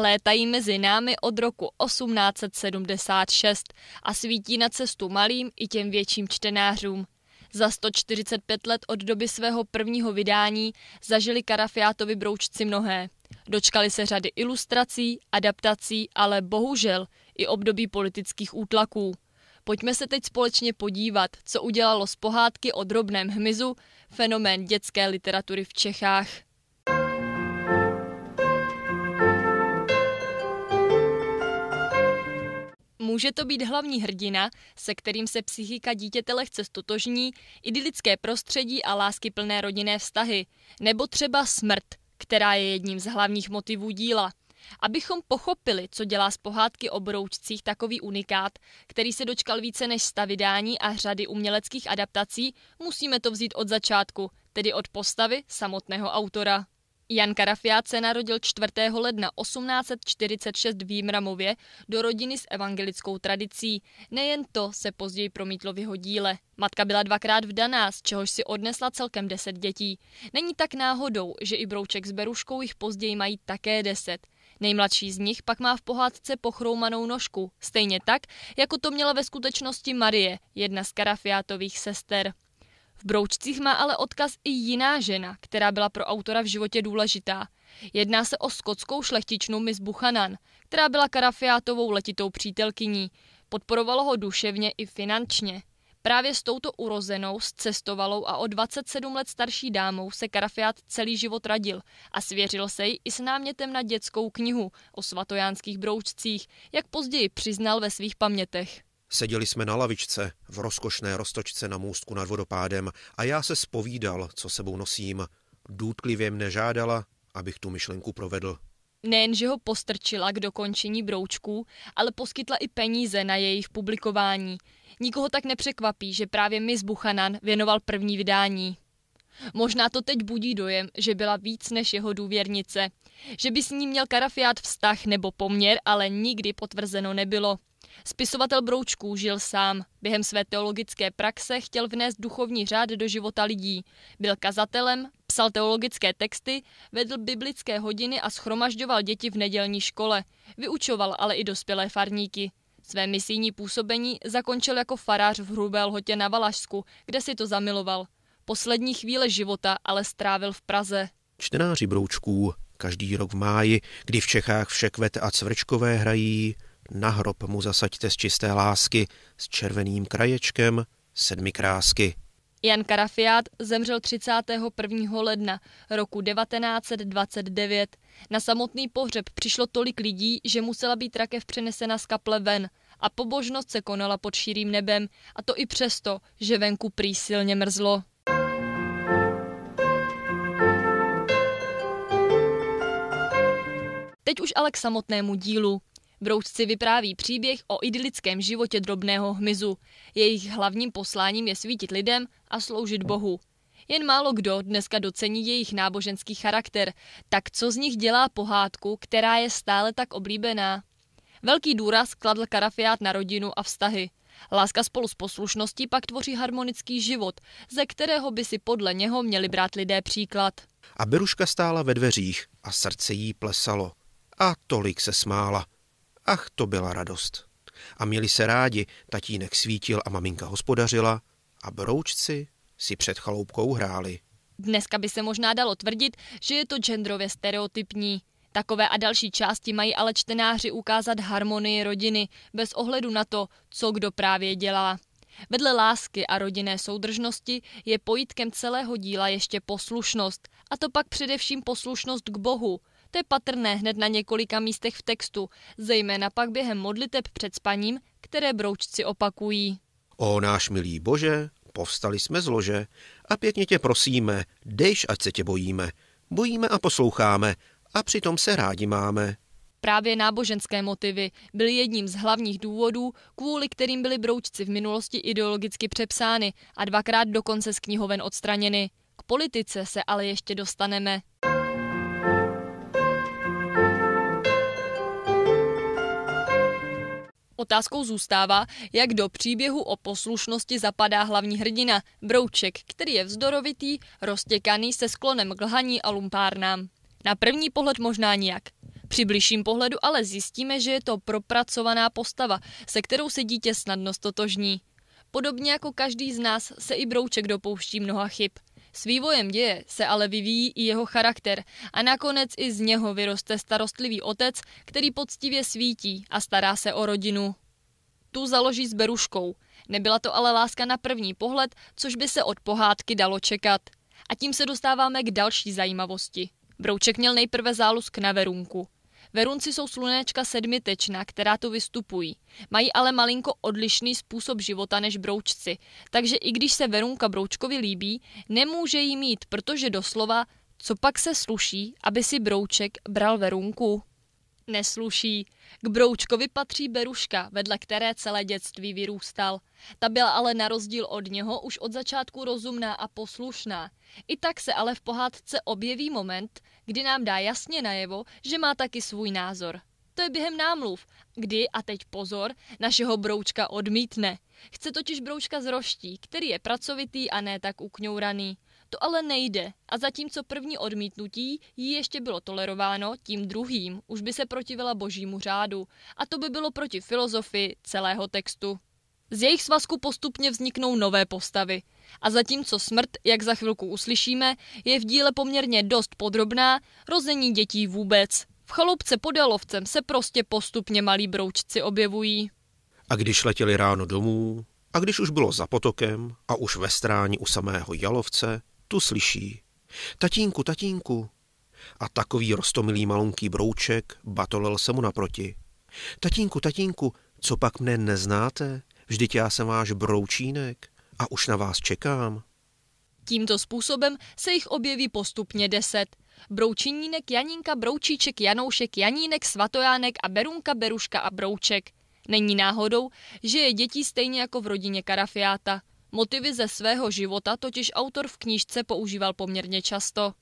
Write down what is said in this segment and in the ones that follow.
létají mezi námi od roku 1876 a svítí na cestu malým i těm větším čtenářům. Za 145 let od doby svého prvního vydání zažili Karafiátovi broučci mnohé. Dočkali se řady ilustrací, adaptací, ale bohužel i období politických útlaků. Pojďme se teď společně podívat, co udělalo z pohádky o drobném hmyzu fenomén dětské literatury v Čechách. Může to být hlavní hrdina, se kterým se psychika dítěte lehce stotožní, idylické prostředí a plné rodinné vztahy, nebo třeba smrt, která je jedním z hlavních motivů díla. Abychom pochopili, co dělá z pohádky o broučcích takový unikát, který se dočkal více než sta vydání a řady uměleckých adaptací, musíme to vzít od začátku, tedy od postavy samotného autora. Jan Karafiát se narodil 4. ledna 1846 v Jímramově do rodiny s evangelickou tradicí. Nejen to se později promítlo v jeho díle. Matka byla dvakrát vdaná, z čehož si odnesla celkem deset dětí. Není tak náhodou, že i Brouček s Beruškou jich později mají také deset. Nejmladší z nich pak má v pohádce pochroumanou nožku, stejně tak, jako to měla ve skutečnosti Marie, jedna z Karafiátových sester broučcích má ale odkaz i jiná žena, která byla pro autora v životě důležitá. Jedná se o skotskou šlechtičnu Miss Buchanan, která byla Karafiátovou letitou přítelkyní. Podporovalo ho duševně i finančně. Právě s touto urozenou, s cestovalou a o 27 let starší dámou se Karafiát celý život radil a svěřil se jí i s námětem na dětskou knihu o svatojánských broučcích, jak později přiznal ve svých pamětech. Seděli jsme na lavičce v rozkošné roztočce na můstku nad vodopádem a já se spovídal, co sebou nosím. Důtlivě mne žádala, abych tu myšlenku provedl. Nejenže ho postrčila k dokončení broučků, ale poskytla i peníze na jejich publikování. Nikoho tak nepřekvapí, že právě Miss Buchanan věnoval první vydání. Možná to teď budí dojem, že byla víc než jeho důvěrnice. Že by s ním měl Karafiát vztah nebo poměr, ale nikdy potvrzeno nebylo. Spisovatel Broučků žil sám. Během své teologické praxe chtěl vnést duchovní řád do života lidí. Byl kazatelem, psal teologické texty, vedl biblické hodiny a schromažďoval děti v nedělní škole. Vyučoval ale i dospělé farníky. Své misijní působení zakončil jako farář v Hrubé lhotě na Valašsku, kde si to zamiloval. Poslední chvíle života ale strávil v Praze. Čtenáři Broučků každý rok v máji, kdy v Čechách vše kvete a cvrčkové hrají, na hrob mu zasaďte z čisté lásky, s červeným kraječkem, sedmi krásky. Jan Karafiát zemřel 31. ledna roku 1929. Na samotný pohřeb přišlo tolik lidí, že musela být rakev přenesena z kaple ven a pobožnost se konala pod širým nebem, a to i přesto, že venku prý silně mrzlo. Teď už ale k samotnému dílu. Broučci vypráví příběh o idylickém životě drobného hmyzu. Jejich hlavním posláním je svítit lidem a sloužit Bohu. Jen málo kdo dneska docení jejich náboženský charakter, tak co z nich dělá pohádku, která je stále tak oblíbená? Velký důraz kladl Karafiát na rodinu a vztahy. Láska spolu s poslušností pak tvoří harmonický život, ze kterého by si podle něho měli brát lidé příklad. A Beruška stála ve dveřích a srdce jí plesalo. A tolik se smála. Ach, to byla radost. A měli se rádi, tatínek svítil a maminka hospodařila a broučci si před chaloupkou hráli. Dneska by se možná dalo tvrdit, že je to genderově stereotypní. Takové a další části mají ale čtenáři ukázat harmonii rodiny, bez ohledu na to, co kdo právě dělá. Vedle lásky a rodinné soudržnosti je pojítkem celého díla ještě poslušnost, a to pak především poslušnost k Bohu – to je patrné hned na několika místech v textu, zejména pak během modliteb před spaním, které broučci opakují. O náš milý Bože, povstali jsme z lože a pěkně tě prosíme, dejš, ať se tě bojíme. Bojíme a posloucháme a přitom se rádi máme. Právě náboženské motivy byly jedním z hlavních důvodů, kvůli kterým byli broučci v minulosti ideologicky přepsány a dvakrát dokonce z knihoven odstraněny. K politice se ale ještě dostaneme. Otázkou zůstává, jak do příběhu o poslušnosti zapadá hlavní hrdina, Brouček, který je vzdorovitý, roztěkaný se sklonem k lhaní a lumpárnám. Na první pohled možná nijak. Při bližším pohledu ale zjistíme, že je to propracovaná postava, se kterou se dítě snadno stotožní. Podobně jako každý z nás se i Brouček dopouští mnoha chyb. S vývojem děje se ale vyvíjí i jeho charakter a nakonec i z něho vyroste starostlivý otec, který poctivě svítí a stará se o rodinu. Tu založí s Beruškou. Nebyla to ale láska na první pohled, což by se od pohádky dalo čekat. A tím se dostáváme k další zajímavosti. Brouček měl nejprve zálusk na Verunku. Verunci jsou slunečka sedmitečna, která tu vystupují. Mají ale malinko odlišný způsob života než broučci, takže i když se Verunka broučkovi líbí, nemůže jí mít, protože doslova, co pak se sluší, aby si brouček bral Verunku? nesluší. K Broučkovi patří Beruška, vedle které celé dětství vyrůstal. Ta byla ale na rozdíl od něho už od začátku rozumná a poslušná. I tak se ale v pohádce objeví moment, kdy nám dá jasně najevo, že má taky svůj názor. To je během námluv, kdy, a teď pozor, našeho Broučka odmítne. Chce totiž Broučka z roští, který je pracovitý a ne tak ukňouraný. To ale nejde a zatímco první odmítnutí jí ještě bylo tolerováno, tím druhým už by se protivila božímu řádu a to by bylo proti filozofii celého textu. Z jejich svazku postupně vzniknou nové postavy. A zatímco smrt, jak za chvilku uslyšíme, je v díle poměrně dost podrobná, rození dětí vůbec. V chaloupce pod Jalovcem se prostě postupně malí broučci objevují. A když letěli ráno domů, a když už bylo za potokem a už ve stráni u samého Jalovce, tu slyší. Tatínku, tatínku. A takový rostomilý malunký brouček batolel se mu naproti. Tatínku, tatínku, co pak mne neznáte? Vždyť já jsem váš broučínek a už na vás čekám. Tímto způsobem se jich objeví postupně deset. Broučinínek, Janinka, Broučíček, Janoušek, Janínek, Svatojánek a Berunka, Beruška a Brouček. Není náhodou, že je dětí stejně jako v rodině Karafiáta – Motivy ze svého života totiž autor v knížce používal poměrně často.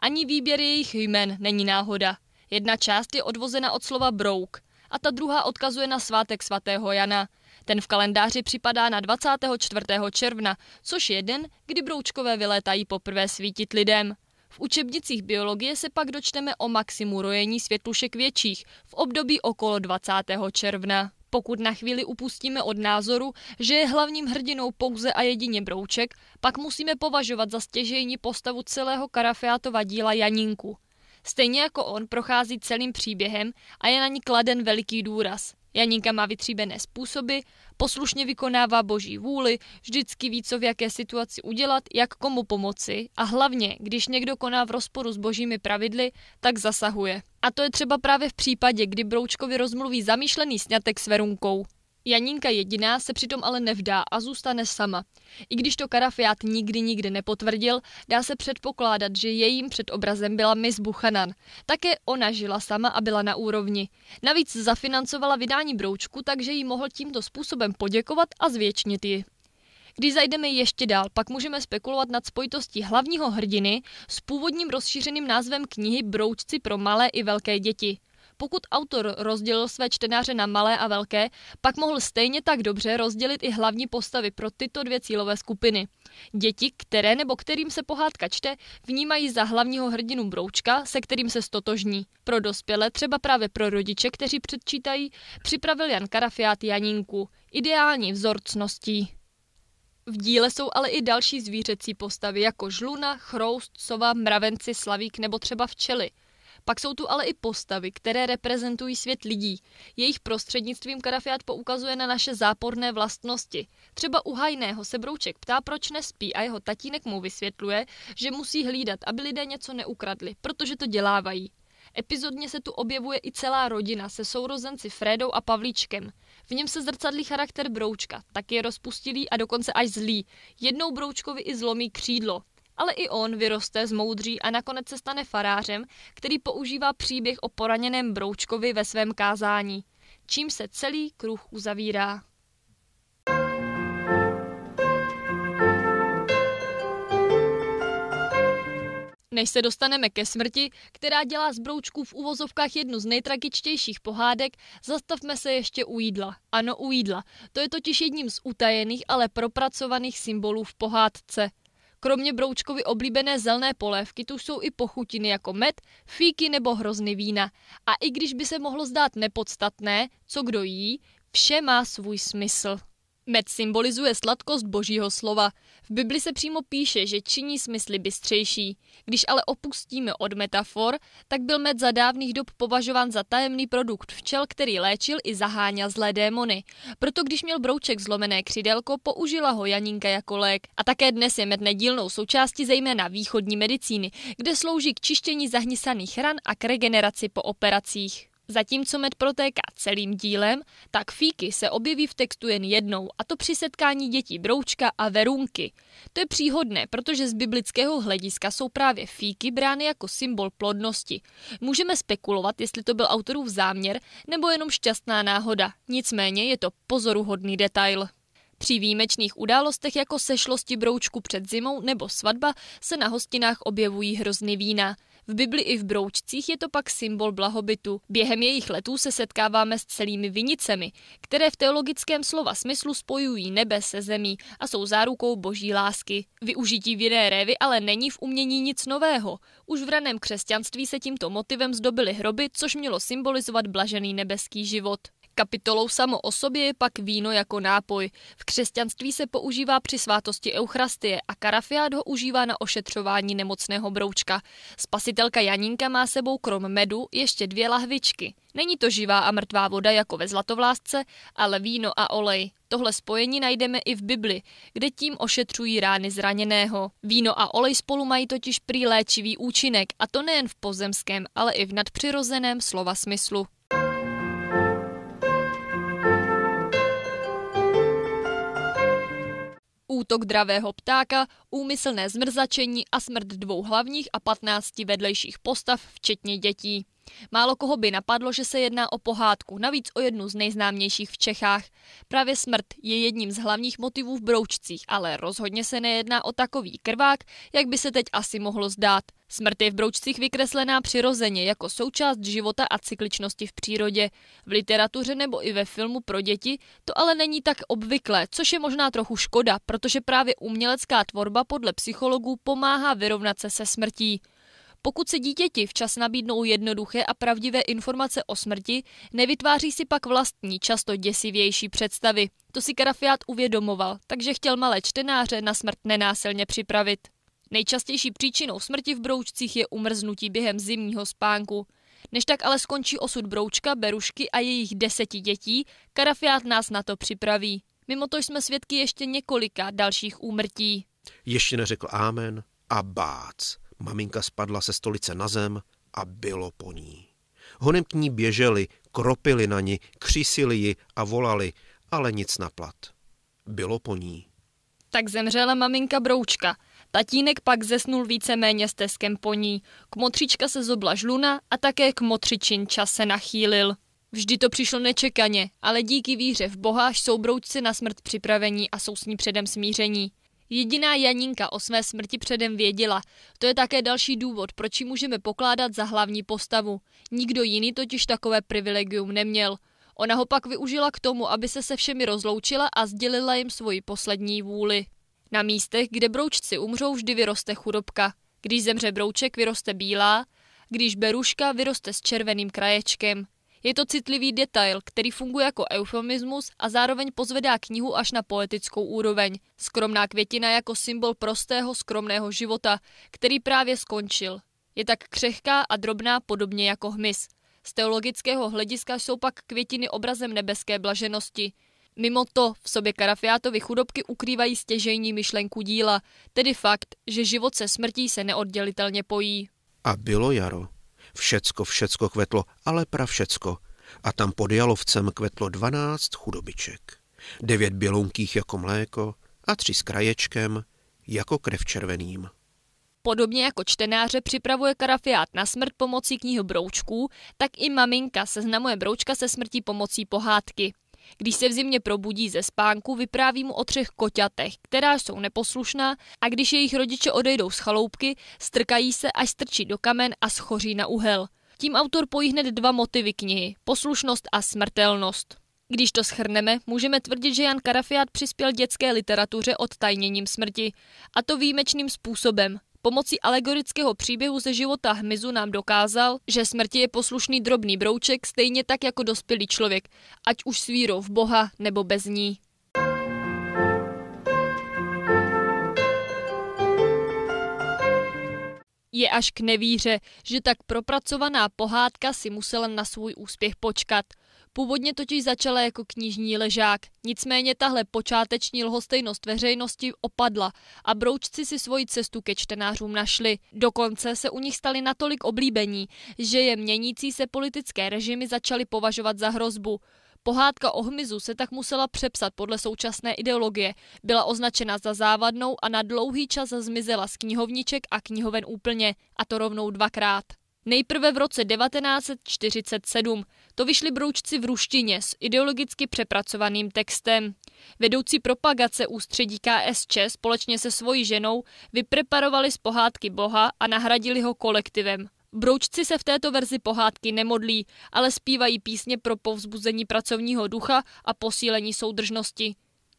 Ani výběr jejich jmen není náhoda. Jedna část je odvozena od slova brouk a ta druhá odkazuje na svátek svatého Jana. Ten v kalendáři připadá na 24. června, což je den, kdy broučkové vylétají poprvé svítit lidem. V učebnicích biologie se pak dočteme o maximu rojení světlušek větších v období okolo 20. června. Pokud na chvíli upustíme od názoru, že je hlavním hrdinou pouze a jedině Brouček, pak musíme považovat za stěžejní postavu celého Karafeátova díla Janinku. Stejně jako on prochází celým příběhem a je na ní kladen veliký důraz. Janinka má vytříbené způsoby, poslušně vykonává boží vůli, vždycky ví, co v jaké situaci udělat, jak komu pomoci a hlavně, když někdo koná v rozporu s božími pravidly, tak zasahuje. A to je třeba právě v případě, kdy Broučkovi rozmluví zamýšlený snětek s Verunkou. Janinka jediná se přitom ale nevdá a zůstane sama. I když to Karafiát nikdy nikdy nepotvrdil, dá se předpokládat, že jejím předobrazem byla Miss Buchanan. Také ona žila sama a byla na úrovni. Navíc zafinancovala vydání broučku, takže jí mohl tímto způsobem poděkovat a zvětšnit ji. Když zajdeme ještě dál, pak můžeme spekulovat nad spojitostí hlavního hrdiny s původním rozšířeným názvem knihy Broučci pro malé i velké děti. Pokud autor rozdělil své čtenáře na malé a velké, pak mohl stejně tak dobře rozdělit i hlavní postavy pro tyto dvě cílové skupiny. Děti, které nebo kterým se pohádka čte, vnímají za hlavního hrdinu broučka, se kterým se stotožní. Pro dospělé, třeba právě pro rodiče, kteří předčítají, připravil Jan Karafiát Janinku. Ideální vzorcností. V díle jsou ale i další zvířecí postavy, jako žluna, chroust, sova, mravenci, slavík nebo třeba včely – pak jsou tu ale i postavy, které reprezentují svět lidí. Jejich prostřednictvím Karafiát poukazuje na naše záporné vlastnosti. Třeba u Hajného se Brouček ptá, proč nespí a jeho tatínek mu vysvětluje, že musí hlídat, aby lidé něco neukradli, protože to dělávají. Epizodně se tu objevuje i celá rodina se sourozenci Frédou a Pavlíčkem. V něm se zrcadlí charakter Broučka, tak je rozpustilý a dokonce až zlý. Jednou Broučkovi i zlomí křídlo ale i on vyroste, z moudří a nakonec se stane farářem, který používá příběh o poraněném broučkovi ve svém kázání, čím se celý kruh uzavírá. Než se dostaneme ke smrti, která dělá z broučků v uvozovkách jednu z nejtragičtějších pohádek, zastavme se ještě u jídla. Ano, u jídla. To je totiž jedním z utajených, ale propracovaných symbolů v pohádce. Kromě broučkovy oblíbené zelné polévky tu jsou i pochutiny jako med, fíky nebo hrozny vína. A i když by se mohlo zdát nepodstatné, co kdo jí, vše má svůj smysl. Med symbolizuje sladkost božího slova. V Bibli se přímo píše, že činí smysly bystřejší. Když ale opustíme od metafor, tak byl med za dávných dob považován za tajemný produkt včel, který léčil i zaháněl zlé démony. Proto když měl brouček zlomené křidelko, použila ho Janinka jako lék. A také dnes je med nedílnou součástí zejména východní medicíny, kde slouží k čištění zahnisaných ran a k regeneraci po operacích. Zatímco med protéká celým dílem, tak fíky se objeví v textu jen jednou, a to při setkání dětí broučka a verunky. To je příhodné, protože z biblického hlediska jsou právě fíky brány jako symbol plodnosti. Můžeme spekulovat, jestli to byl autorův záměr nebo jenom šťastná náhoda, nicméně je to pozoruhodný detail. Při výjimečných událostech jako sešlosti broučku před zimou nebo svatba se na hostinách objevují hrozny vína. V Bibli i v broučcích je to pak symbol blahobytu. Během jejich letů se setkáváme s celými vinicemi, které v teologickém slova smyslu spojují nebe se zemí a jsou zárukou boží lásky. Využití vinné révy ale není v umění nic nového. Už v raném křesťanství se tímto motivem zdobily hroby, což mělo symbolizovat blažený nebeský život. Kapitolou samo o sobě je pak víno jako nápoj. V křesťanství se používá při svátosti Euchrastie a karafiát ho užívá na ošetřování nemocného broučka. Spasitelka Janinka má sebou krom medu ještě dvě lahvičky. Není to živá a mrtvá voda jako ve zlatovlásce, ale víno a olej. Tohle spojení najdeme i v Bibli, kde tím ošetřují rány zraněného. Víno a olej spolu mají totiž prý léčivý účinek, a to nejen v pozemském, ale i v nadpřirozeném slova smyslu. útok dravého ptáka, úmyslné zmrzačení a smrt dvou hlavních a patnácti vedlejších postav, včetně dětí. Málo koho by napadlo, že se jedná o pohádku, navíc o jednu z nejznámějších v Čechách. Právě smrt je jedním z hlavních motivů v Broučcích, ale rozhodně se nejedná o takový krvák, jak by se teď asi mohlo zdát. Smrt je v Broučcích vykreslená přirozeně jako součást života a cykličnosti v přírodě. V literatuře nebo i ve filmu pro děti to ale není tak obvyklé, což je možná trochu škoda, protože právě umělecká tvorba podle psychologů pomáhá vyrovnat se se smrtí. Pokud se dítěti včas nabídnou jednoduché a pravdivé informace o smrti, nevytváří si pak vlastní, často děsivější představy. To si Karafiát uvědomoval, takže chtěl malé čtenáře na smrt nenásilně připravit. Nejčastější příčinou smrti v broučcích je umrznutí během zimního spánku. Než tak ale skončí osud broučka, berušky a jejich deseti dětí, Karafiát nás na to připraví. Mimo to jsme svědky ještě několika dalších úmrtí. Ještě neřekl Amen a Bác. Maminka spadla se stolice na zem a bylo po ní. Honem k ní běželi, kropili na ní, křísili ji a volali, ale nic naplat. Bylo po ní. Tak zemřela maminka Broučka. Tatínek pak zesnul víceméně teskem po ní. Kmotřička se zobla žluna a také čas se nachýlil. Vždy to přišlo nečekaně, ale díky víře v Boha jsou broučci na smrt připravení a jsou s ní předem smíření. Jediná Janinka o své smrti předem věděla. To je také další důvod, proč ji můžeme pokládat za hlavní postavu. Nikdo jiný totiž takové privilegium neměl. Ona ho pak využila k tomu, aby se se všemi rozloučila a sdělila jim svoji poslední vůli. Na místech, kde broučci umřou, vždy vyroste chudobka. Když zemře brouček, vyroste bílá, když beruška, vyroste s červeným kraječkem. Je to citlivý detail, který funguje jako eufemismus a zároveň pozvedá knihu až na poetickou úroveň. Skromná květina jako symbol prostého, skromného života, který právě skončil. Je tak křehká a drobná podobně jako hmyz. Z teologického hlediska jsou pak květiny obrazem nebeské blaženosti. Mimo to v sobě Karafiátovy chudobky ukrývají stěžejní myšlenku díla, tedy fakt, že život se smrtí se neoddělitelně pojí. A bylo jaro. Všecko, všecko kvetlo, ale pra všecko. A tam pod jalovcem kvetlo dvanáct chudobiček. Devět bělounkých jako mléko a tři s kraječkem jako krev červeným. Podobně jako čtenáře připravuje karafiát na smrt pomocí knihy broučků, tak i maminka seznamuje broučka se smrtí pomocí pohádky. Když se v zimě probudí ze spánku, vypráví mu o třech koťatech, která jsou neposlušná a když jejich rodiče odejdou z chaloupky, strkají se až strčí do kamen a schoří na uhel. Tím autor pojí hned dva motivy knihy – poslušnost a smrtelnost. Když to schrneme, můžeme tvrdit, že Jan Karafiát přispěl dětské literatuře odtajněním smrti. A to výjimečným způsobem. Pomocí alegorického příběhu ze života hmyzu nám dokázal, že smrti je poslušný drobný brouček stejně tak jako dospělý člověk, ať už s vírou v Boha nebo bez ní. Je až k nevíře, že tak propracovaná pohádka si musela na svůj úspěch počkat – Původně totiž začala jako knižní ležák, nicméně tahle počáteční lhostejnost veřejnosti opadla a broučci si svoji cestu ke čtenářům našli. Dokonce se u nich stali natolik oblíbení, že je měnící se politické režimy začaly považovat za hrozbu. Pohádka o hmyzu se tak musela přepsat podle současné ideologie. Byla označena za závadnou a na dlouhý čas zmizela z knihovniček a knihoven úplně, a to rovnou dvakrát. Nejprve v roce 1947. To vyšli broučci v ruštině s ideologicky přepracovaným textem. Vedoucí propagace ústředí KSČ společně se svojí ženou vypreparovali z pohádky Boha a nahradili ho kolektivem. Broučci se v této verzi pohádky nemodlí, ale zpívají písně pro povzbuzení pracovního ducha a posílení soudržnosti.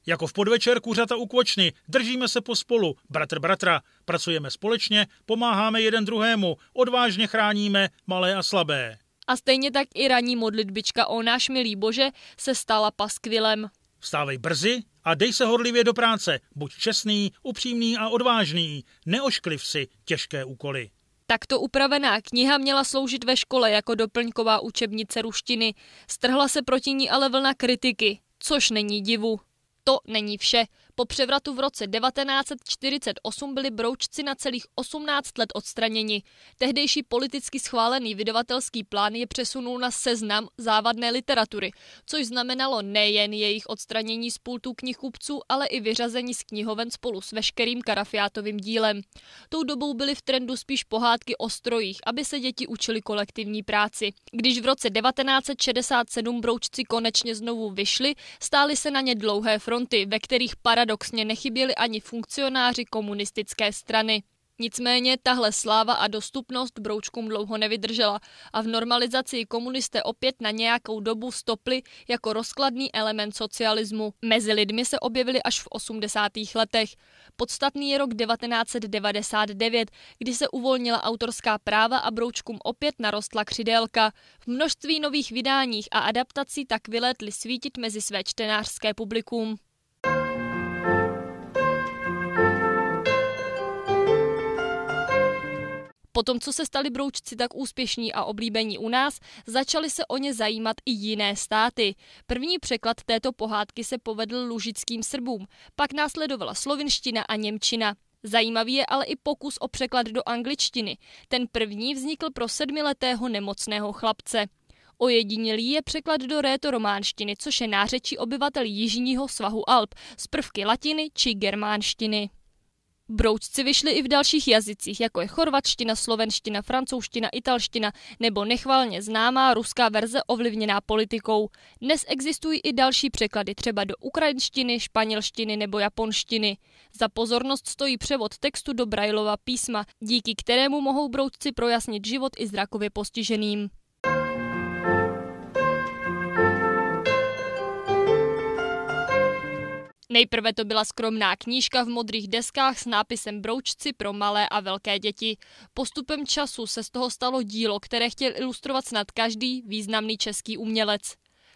Jako v podvečer kuřata u kvočny, držíme se po spolu, bratr bratra, pracujeme společně, pomáháme jeden druhému, odvážně chráníme malé a slabé. A stejně tak i ranní modlitbička o náš milý Bože se stala paskvilem. Vstávej brzy a dej se horlivě do práce. Buď čestný, upřímný a odvážný. Neoškliv si těžké úkoly. Takto upravená kniha měla sloužit ve škole jako doplňková učebnice ruštiny. Strhla se proti ní ale vlna kritiky, což není divu to není vše. Po převratu v roce 1948 byli broučci na celých 18 let odstraněni. Tehdejší politicky schválený vydavatelský plán je přesunul na seznam závadné literatury, což znamenalo nejen jejich odstranění z pultů knihkupců, ale i vyřazení z knihoven spolu s veškerým karafiátovým dílem. Tou dobou byly v trendu spíš pohádky o strojích, aby se děti učili kolektivní práci. Když v roce 1967 broučci konečně znovu vyšli, stály se na ně dlouhé fronty, ve kterých parad paradoxně nechyběli ani funkcionáři komunistické strany. Nicméně tahle sláva a dostupnost broučkům dlouho nevydržela a v normalizaci komunisté opět na nějakou dobu stopli jako rozkladný element socialismu. Mezi lidmi se objevili až v 80. letech. Podstatný je rok 1999, kdy se uvolnila autorská práva a broučkům opět narostla křidélka. V množství nových vydáních a adaptací tak vylétli svítit mezi své čtenářské publikum. Potom, co se stali broučci tak úspěšní a oblíbení u nás, začaly se o ně zajímat i jiné státy. První překlad této pohádky se povedl lužickým Srbům, pak následovala slovinština a němčina. Zajímavý je ale i pokus o překlad do angličtiny. Ten první vznikl pro sedmiletého nemocného chlapce. Ojedinělý je překlad do rétorománštiny, což je nářečí obyvatel jižního svahu Alp z prvky latiny či germánštiny. Broučci vyšli i v dalších jazycích, jako je chorvatština, slovenština, francouzština, italština nebo nechvalně známá ruská verze ovlivněná politikou. Dnes existují i další překlady, třeba do ukrajinštiny, španělštiny nebo japonštiny. Za pozornost stojí převod textu do Brajlova písma, díky kterému mohou broučci projasnit život i zrakově postiženým. Nejprve to byla skromná knížka v modrých deskách s nápisem Broučci pro malé a velké děti. Postupem času se z toho stalo dílo, které chtěl ilustrovat snad každý významný český umělec.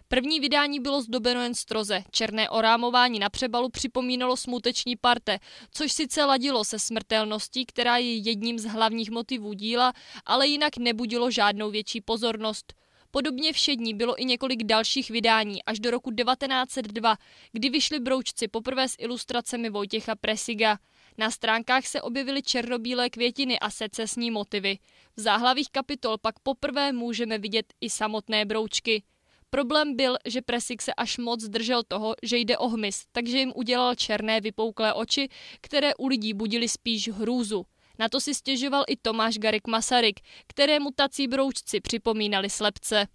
První vydání bylo zdobeno jen stroze. Černé orámování na přebalu připomínalo smuteční parte, což sice ladilo se smrtelností, která je jedním z hlavních motivů díla, ale jinak nebudilo žádnou větší pozornost. Podobně všední bylo i několik dalších vydání až do roku 1902, kdy vyšly broučci poprvé s ilustracemi Vojtěcha Presiga. Na stránkách se objevily černobílé květiny a secesní motivy. V záhlavých kapitol pak poprvé můžeme vidět i samotné broučky. Problém byl, že Presik se až moc držel toho, že jde o hmyz, takže jim udělal černé vypouklé oči, které u lidí budily spíš hrůzu. Na to si stěžoval i Tomáš Garik Masaryk, kterému tací broučci připomínali slepce.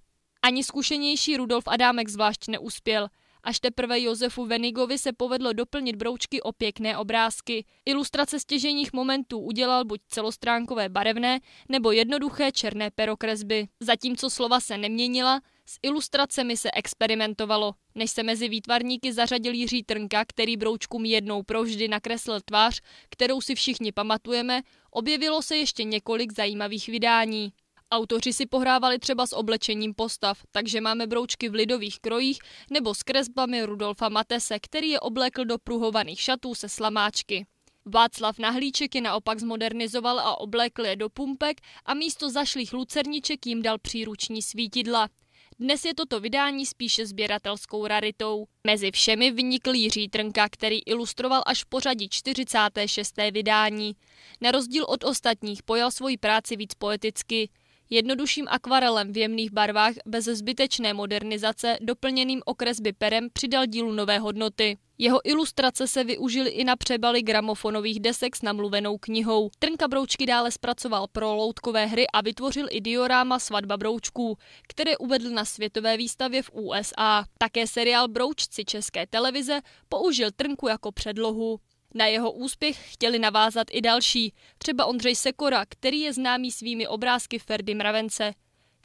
Ani zkušenější Rudolf Adámek zvlášť neuspěl. Až teprve Josefu Venigovi se povedlo doplnit broučky o pěkné obrázky. Ilustrace stěženích momentů udělal buď celostránkové barevné, nebo jednoduché černé perokresby. Zatímco slova se neměnila, s ilustracemi se experimentovalo, než se mezi výtvarníky zařadil Jiří Trnka, který broučkům jednou provždy nakreslil tvář, kterou si všichni pamatujeme, objevilo se ještě několik zajímavých vydání. Autoři si pohrávali třeba s oblečením postav, takže máme broučky v lidových krojích nebo s kresbami Rudolfa Matese, který je oblékl do pruhovaných šatů se slamáčky. Václav Nahlíček je naopak zmodernizoval a oblékl je do pumpek a místo zašlých lucerniček jim dal příruční svítidla. Dnes je toto vydání spíše sběratelskou raritou. Mezi všemi vynikl Jiří Trnka, který ilustroval až v pořadí 46. vydání. Na rozdíl od ostatních pojal svoji práci víc poeticky. Jednodušším akvarelem v jemných barvách bez zbytečné modernizace doplněným okresby perem přidal dílu nové hodnoty. Jeho ilustrace se využily i na přebaly gramofonových desek s namluvenou knihou. Trnka Broučky dále zpracoval pro loutkové hry a vytvořil i dioráma Svatba Broučků, které uvedl na světové výstavě v USA. Také seriál Broučci české televize použil Trnku jako předlohu. Na jeho úspěch chtěli navázat i další, třeba Ondřej Sekora, který je známý svými obrázky Ferdy Mravence.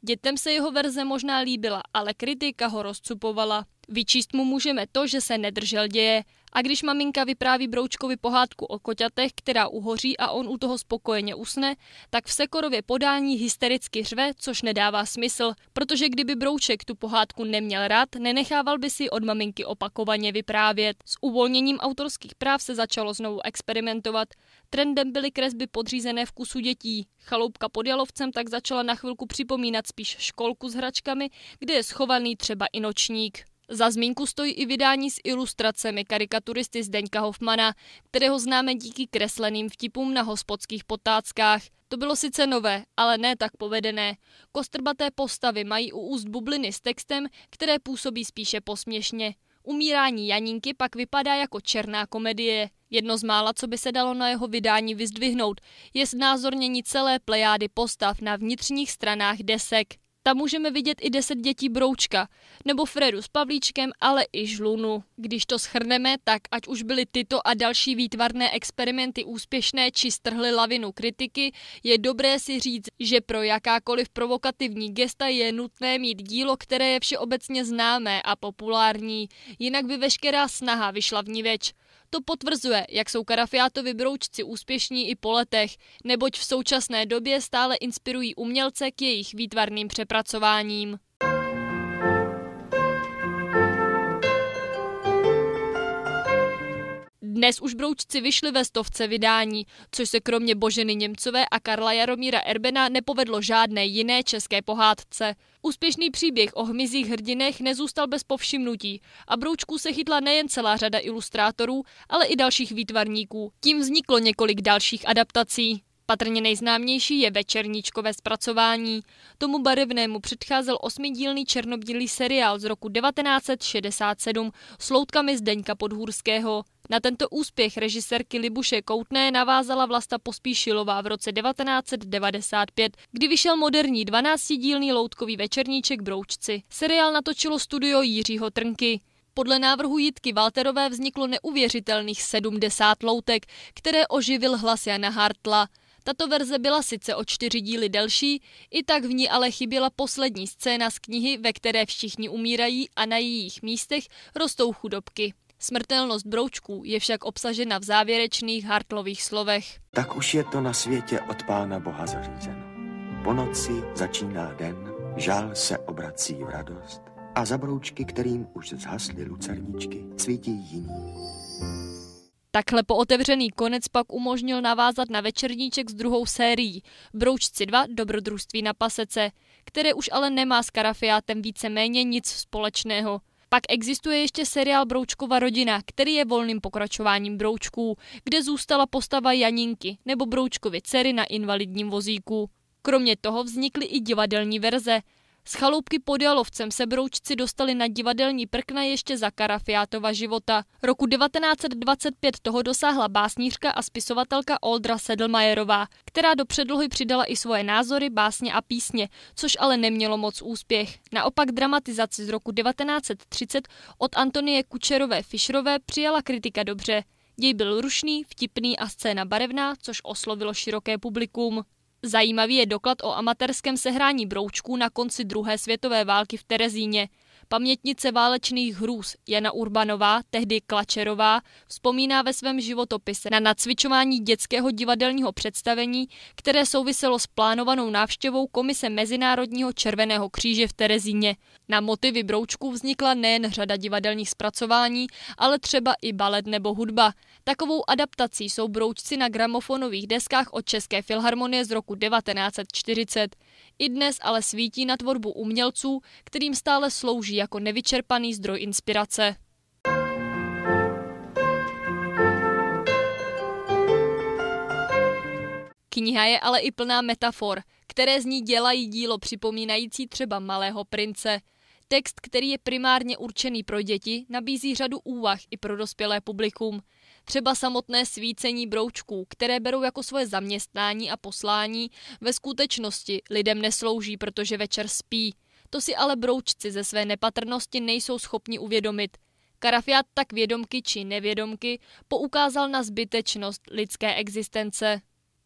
Dětem se jeho verze možná líbila, ale kritika ho rozcupovala. Vyčíst mu můžeme to, že se nedržel děje. A když maminka vypráví Broučkovi pohádku o koťatech, která uhoří a on u toho spokojeně usne, tak v Sekorově podání hystericky řve, což nedává smysl, protože kdyby Brouček tu pohádku neměl rád, nenechával by si od maminky opakovaně vyprávět. S uvolněním autorských práv se začalo znovu experimentovat. Trendem byly kresby podřízené vkusu dětí. Chaloupka pod Jalovcem tak začala na chvilku připomínat spíš školku s hračkami, kde je schovaný třeba i nočník. Za zmínku stojí i vydání s ilustracemi karikaturisty Zdeňka Hofmana, kterého známe díky kresleným vtipům na hospodských potáckách. To bylo sice nové, ale ne tak povedené. Kostrbaté postavy mají u úst bubliny s textem, které působí spíše posměšně. Umírání Janinky pak vypadá jako černá komedie. Jedno z mála, co by se dalo na jeho vydání vyzdvihnout, je znázornění celé plejády postav na vnitřních stranách desek. Tam můžeme vidět i deset dětí Broučka, nebo Fredu s Pavlíčkem, ale i Žlunu. Když to schrneme, tak ať už byly tyto a další výtvarné experimenty úspěšné či strhly lavinu kritiky, je dobré si říct, že pro jakákoliv provokativní gesta je nutné mít dílo, které je všeobecně známé a populární, jinak by veškerá snaha vyšla v ní več. To potvrzuje, jak jsou Karafiátovi broučci úspěšní i po letech, neboť v současné době stále inspirují umělce k jejich výtvarným přepracováním. Dnes už broučci vyšli ve stovce vydání, což se kromě Boženy Němcové a Karla Jaromíra Erbena nepovedlo žádné jiné české pohádce. Úspěšný příběh o hmyzích hrdinech nezůstal bez povšimnutí a broučků se chytla nejen celá řada ilustrátorů, ale i dalších výtvarníků. Tím vzniklo několik dalších adaptací. Patrně nejznámější je večerníčkové zpracování. Tomu barevnému předcházel osmidílný černobílý seriál z roku 1967 s loutkami Zdeňka Podhůrského. Na tento úspěch režisérky Libuše Koutné navázala Vlasta Pospíšilová v roce 1995, kdy vyšel moderní 12-dílný loutkový večerníček Broučci. Seriál natočilo studio Jiřího Trnky. Podle návrhu Jitky Walterové vzniklo neuvěřitelných 70 loutek, které oživil hlas Jana Hartla. Tato verze byla sice o čtyři díly delší, i tak v ní ale chyběla poslední scéna z knihy, ve které všichni umírají a na jejich místech rostou chudobky. Smrtelnost broučků je však obsažena v závěrečných Hartlových slovech. Tak už je to na světě od Pána Boha zařízeno. Po noci začíná den, žal se obrací v radost a za broučky, kterým už zhasly lucerničky, svítí jiní. Takhle pootevřený konec pak umožnil navázat na večerníček s druhou sérií Broučci 2 Dobrodružství na pasece, které už ale nemá s Karafiátem víceméně nic společného. Pak existuje ještě seriál Broučkova rodina, který je volným pokračováním Broučků, kde zůstala postava Janinky nebo Broučkovi dcery na invalidním vozíku. Kromě toho vznikly i divadelní verze, z chaloupky pod Jalovcem se broučci dostali na divadelní prkna ještě za Karafiátova života. Roku 1925 toho dosáhla básnířka a spisovatelka Oldra Sedlmajerová, která do předlohy přidala i svoje názory, básně a písně, což ale nemělo moc úspěch. Naopak dramatizaci z roku 1930 od Antonie Kučerové Fischerové přijala kritika dobře. Děj byl rušný, vtipný a scéna barevná, což oslovilo široké publikum. Zajímavý je doklad o amatérském sehrání broučků na konci druhé světové války v Terezíně. Pamětnice válečných hrůz Jana Urbanová, tehdy Klačerová, vzpomíná ve svém životopise na nacvičování dětského divadelního představení, které souviselo s plánovanou návštěvou Komise Mezinárodního červeného kříže v Terezíně. Na motivy broučků vznikla nejen řada divadelních zpracování, ale třeba i balet nebo hudba. Takovou adaptací jsou broučci na gramofonových deskách od České filharmonie z roku 1940. I dnes ale svítí na tvorbu umělců, kterým stále slouží jako nevyčerpaný zdroj inspirace. Kniha je ale i plná metafor, které z ní dělají dílo připomínající třeba Malého prince. Text, který je primárně určený pro děti, nabízí řadu úvah i pro dospělé publikum. Třeba samotné svícení broučků, které berou jako svoje zaměstnání a poslání, ve skutečnosti lidem neslouží, protože večer spí. To si ale broučci ze své nepatrnosti nejsou schopni uvědomit. Karafiat tak vědomky či nevědomky poukázal na zbytečnost lidské existence.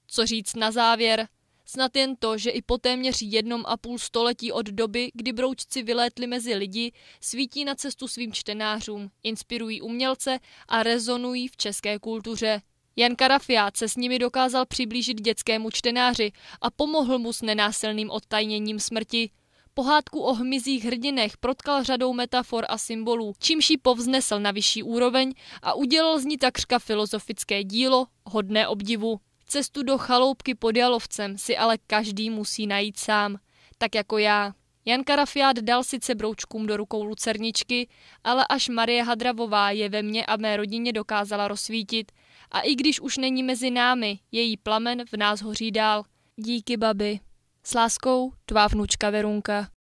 Co říct na závěr? Snad jen to, že i po téměř jednom a půl století od doby, kdy broučci vylétli mezi lidi, svítí na cestu svým čtenářům, inspirují umělce a rezonují v české kultuře. Jan Karafiát se s nimi dokázal přiblížit dětskému čtenáři a pomohl mu s nenásilným odtajněním smrti. Pohádku o hmyzích hrdinech protkal řadou metafor a symbolů, čímž ji povznesl na vyšší úroveň a udělal z ní takřka filozofické dílo hodné obdivu. Cestu do chaloupky pod Jalovcem si ale každý musí najít sám, tak jako já. Jan Karafiát dal sice broučkům do rukou lucerničky, ale až Marie Hadravová je ve mně a mé rodině dokázala rozsvítit. A i když už není mezi námi, její plamen v nás hoří dál. Díky, babi. S láskou, tvá vnučka Verunka.